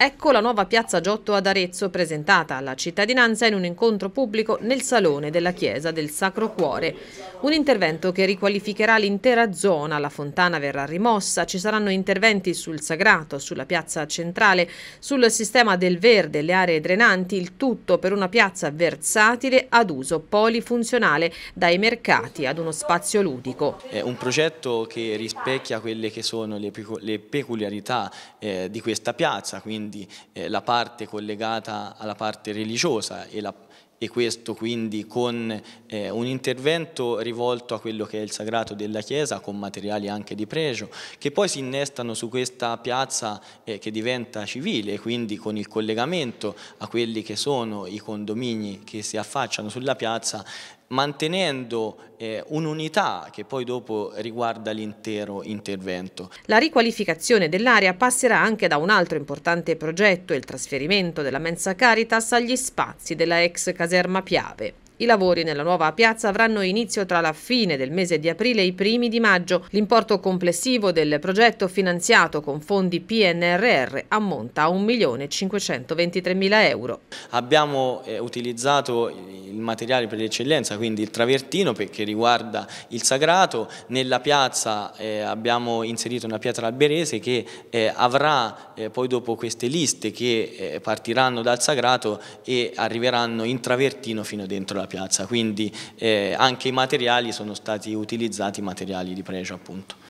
Ecco la nuova piazza Giotto ad Arezzo presentata alla cittadinanza in un incontro pubblico nel salone della chiesa del Sacro Cuore. Un intervento che riqualificherà l'intera zona, la fontana verrà rimossa, ci saranno interventi sul sagrato, sulla piazza centrale, sul sistema del verde, le aree drenanti, il tutto per una piazza versatile ad uso polifunzionale dai mercati ad uno spazio ludico. È un progetto che rispecchia quelle che sono le peculiarità eh, di questa piazza, quindi quindi eh, la parte collegata alla parte religiosa e la, e questo quindi con eh, un intervento rivolto a quello che è il sagrato della Chiesa con materiali anche di pregio che poi si innestano su questa piazza eh, che diventa civile quindi con il collegamento a quelli che sono i condomini che si affacciano sulla piazza mantenendo eh, un'unità che poi dopo riguarda l'intero intervento. La riqualificazione dell'area passerà anche da un altro importante progetto, il trasferimento della mensa Caritas agli spazi della ex casetta caserma Piave. I lavori nella nuova piazza avranno inizio tra la fine del mese di aprile e i primi di maggio. L'importo complessivo del progetto finanziato con fondi PNRR ammonta a 1.523.000 euro. Abbiamo eh, utilizzato il materiale per l'eccellenza, quindi il travertino che riguarda il sagrato. Nella piazza eh, abbiamo inserito una pietra alberese che eh, avrà eh, poi dopo queste liste che eh, partiranno dal sagrato e arriveranno in travertino fino dentro la piazza, quindi eh, anche i materiali sono stati utilizzati materiali di pregio appunto.